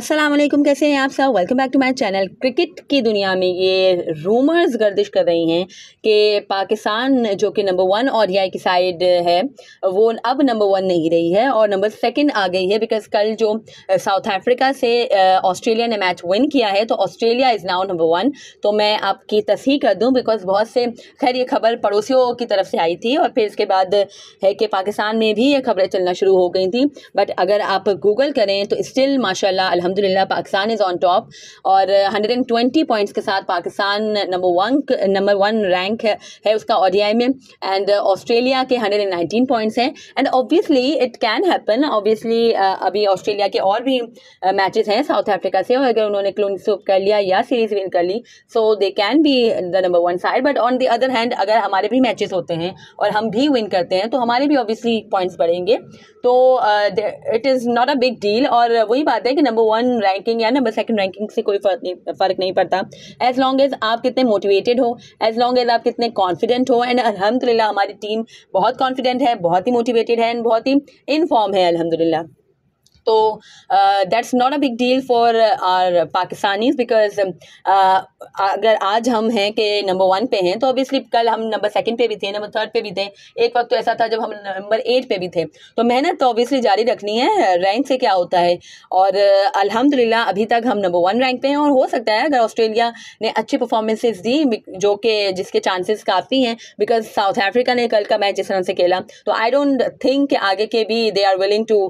अस्सलाम वालेकुम कैसे हैं आप सब welcome back to my channel cricket की दुनिया में ये रूमर्स गर्दिश कर रही हैं कि पाकिस्तान जो कि नंबर वन और या की साइड है वो अब नंबर वन नहीं रही है और नंबर सेकंड आ गई है बिकॉज कल जो साउथ अफ्रीका से ऑस्ट्रेलिया ने मैच विन किया है तो Australia is now number one तो मैं आपकी तस्ही कर दूँ बिकॉज बहुत से खैर ये खबर पड़ोसियों की तरफ से आई थी और फिर इसके बाद है कि पाकिस्तान में भी ये खबरें चलना शुरू हो गई थी बट अगर आप गूगल करें तो स्टिल माशाला अल्हम्दुलिल्लाह पाकिस्तान इज़ ऑन टॉप और 120 पॉइंट्स के साथ Pakistan number one number one rank है, है उसका ओडीआई में एंड ऑस्ट्रेलिया के 119 पॉइंट्स हैं and obviously it can happen obviously अभी ऑस्ट्रेलिया के और भी मैचेज हैं साउथ अफ्रीका से और अगर उन्होंने क्लोन सूप कर लिया या सीरीज विन कर ली so they can be the number one side but on the other hand अगर हमारे भी मैचेस होते हैं और हम भी विन करते हैं तो हमारे भी ऑब्वियसली पॉइंट्स बढ़ेंगे तो it is not a big deal और वही बात है कि नंबर वन रैंकिंग या नंबर सेकंड रैंकिंग से कोई फर्क नहीं फ़र्क नहीं पड़ता एज लॉन्ग एज आप कितने मोटिवेटेड हो एज लॉन्ग एज आप कितने कॉन्फिडेंट हो एंड अलहमदिल्ला हमारी टीम बहुत कॉन्फिडेंट है बहुत ही मोटिवेटेड है एंड बहुत ही इनफॉर्म है अलहमदिल्ला तो that's not a big deal for our Pakistanis because अगर आज हम हैं कि नंबर वन पे हैं तो ऑब्वियसली कल हम नंबर सेकंड पे भी थे नंबर थर्ड पे भी थे एक वक्त तो ऐसा था जब हम नंबर एट पे भी थे तो मेहनत तो ऑब्वियसली जारी रखनी है रैंक से क्या होता है और uh, अल्हम्दुलिल्लाह अभी तक हम नंबर वन रैंक पे हैं और हो सकता है अगर ऑस्ट्रेलिया ने अच्छी परफॉर्मेंसेज दी जो कि जिसके चांसेस काफ़ी हैं बिकॉज साउथ अफ्रीका ने कल का मैच जिस तरह से खेला तो आई डोंट थिंक आगे के भी they are willing to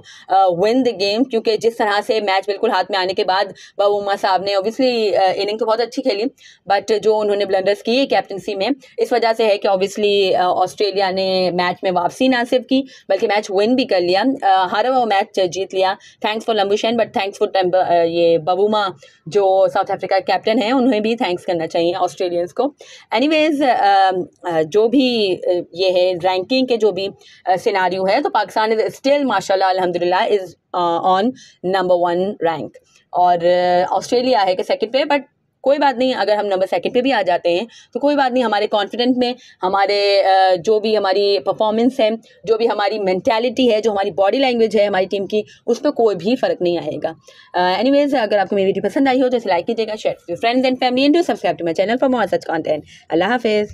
win the game क्योंकि जिस तरह से मैच बिल्कुल हाथ में आने के बाद बाबू उमा साहब ने ऑब्वियसली इनिंग uh, तो बहुत अच्छी खेली बट जो उन्होंने ब्लंडर्स की कैप्टनसी में इस वजह से है कि ऑब्वियसली ऑस्ट्रेलिया uh, ने मैच में वापसी ना सिर्फ की बल्कि मैच विन भी कर लिया uh, हर वो मैच जीत लिया thanks for Labuschagne but thanks for ये बबूमा जो साउथ अफ्रीका के कैप्टन है उन्हें भी थैंक्स करना चाहिए ऑस्ट्रेलियंस को एनीवेज जो भी ये है रैंकिंग के जो भी सिनारियो है तो पाकिस्तान इज स्टिल माशाल्लाह अल्हम्दुलिल्लाह is on number one rank और ऑस्ट्रेलिया uh, है कि सेकंड पे बट कोई बात नहीं अगर हम नंबर सेकंड पे भी आ जाते हैं तो कोई बात नहीं हमारे कॉन्फिडेंट में हमारे uh, जो भी हमारी परफॉर्मेंस है जो भी हमारी मैंटेलिटी है जो हमारी बॉडी लैंग्वेज है हमारी टीम की उस पर कोई भी फर्क नहीं आएगा एनी uh, अगर आपको मेरी वीडियो पसंद आई हो तो इसे लाइक कीजिएगा share friends and family and to subscribe to my channel for more such content अल्लाह हाफिज़